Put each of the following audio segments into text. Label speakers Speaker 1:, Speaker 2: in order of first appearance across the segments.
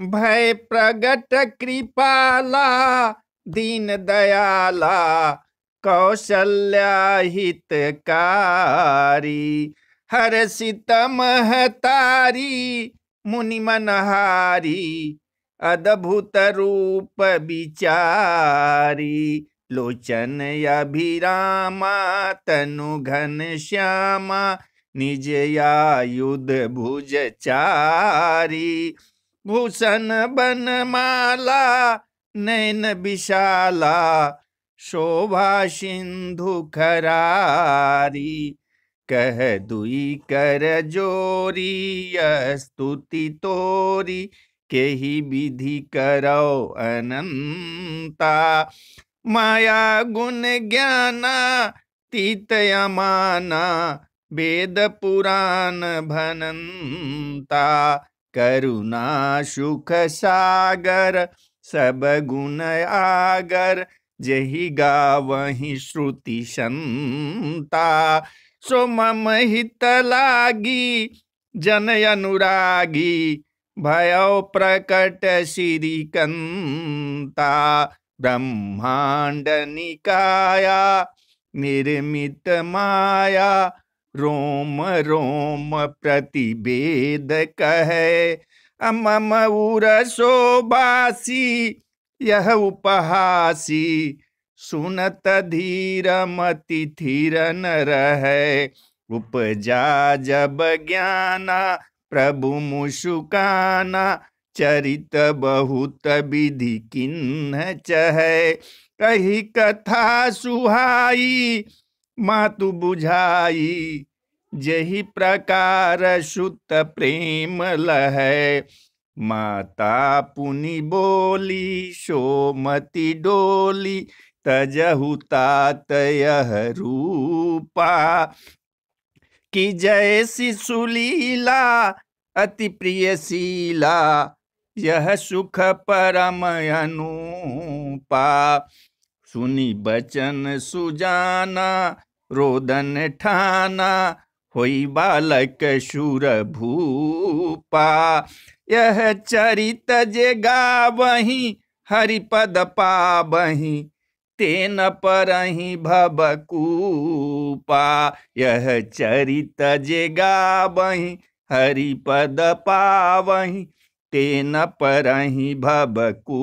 Speaker 1: भय प्रगट कृपाला दीन दयाला कारी हर सितम हतारी मुनि मनहारी अद्भुत रूप विचारी लोचन अभिरामा तनु घन श्यामा निज आयुध चारी भूषण बन माला नैन विशाला शोभा सिंधु खरारी कह दुई कर जोरी स्तुति तोरी के ही विधि करो अनंता माया गुण ज्ञाना तीत अमाना वेद पुराण भनंता करुणा सुख सागर सब गुण आगर जही गा वही श्रुति संता सो मम हित लागी जन अनुरागी भयो प्रकट श्री कंता ब्रह्मांड निकाया निर्मित माया रोम रोम प्रतिवेद कह अम उसी यह उपहासी सुनत धीर मति थिर न रह उपजा जब ज्ञाना प्रभु मुशुकाना चरित बहुत विधि किन्ह चह कही कथा सुहाई मातु बुझाई जही प्रकार सुत प्रेम लह माता पुनि बोली सोमति डोली तजहु तय यह रूपा कि जय शिशुलीला अति प्रिय शीला यह सुख परम अनुपा सुनि बचन सुजाना रोदन ठाना होई बालक शूर भूपा यह चरित जे गा बही हरिपद पा बही तेन परही भबकूपा यह चरित जे गा बही हरिपद बही तेन परही भबकूपा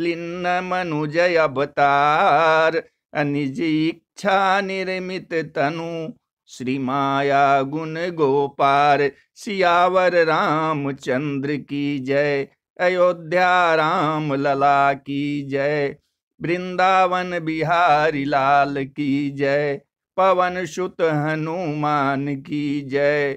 Speaker 1: लिन्न मनुजय अवतार अनिजीक्षा निर्मित तनु श्री माया गुण गोपार सियावर रामचंद्र की जय अयोध्या राम लला की जय वृंदावन बिहारी लाल की जय पवन सुत हनुमान की जय